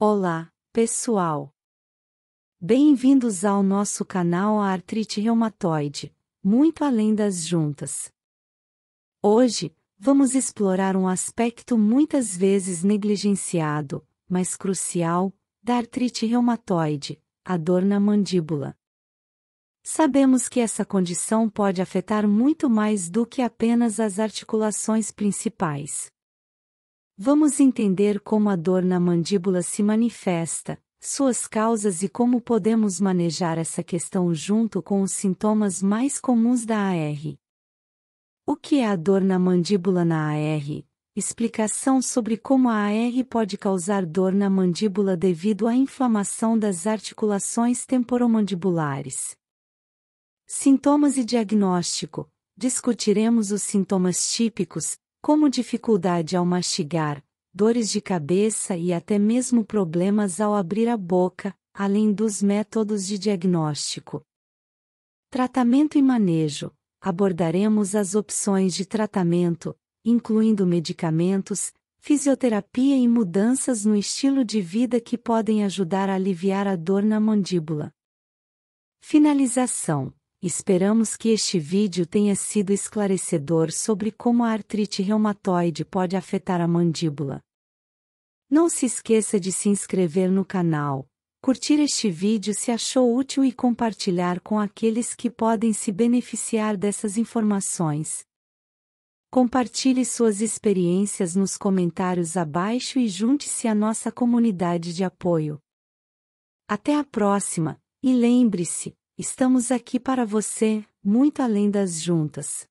Olá, pessoal! Bem-vindos ao nosso canal A Artrite Reumatoide, muito além das juntas. Hoje, vamos explorar um aspecto muitas vezes negligenciado, mas crucial, da artrite reumatoide, a dor na mandíbula. Sabemos que essa condição pode afetar muito mais do que apenas as articulações principais. Vamos entender como a dor na mandíbula se manifesta, suas causas e como podemos manejar essa questão junto com os sintomas mais comuns da AR. O que é a dor na mandíbula na AR? Explicação sobre como a AR pode causar dor na mandíbula devido à inflamação das articulações temporomandibulares. Sintomas e diagnóstico. Discutiremos os sintomas típicos, como dificuldade ao mastigar, dores de cabeça e até mesmo problemas ao abrir a boca, além dos métodos de diagnóstico. Tratamento e manejo: abordaremos as opções de tratamento, incluindo medicamentos, fisioterapia e mudanças no estilo de vida que podem ajudar a aliviar a dor na mandíbula. Finalização: Esperamos que este vídeo tenha sido esclarecedor sobre como a artrite reumatoide pode afetar a mandíbula. Não se esqueça de se inscrever no canal, curtir este vídeo se achou útil e compartilhar com aqueles que podem se beneficiar dessas informações. Compartilhe suas experiências nos comentários abaixo e junte-se à nossa comunidade de apoio. Até a próxima, e lembre-se, Estamos aqui para você, muito além das juntas.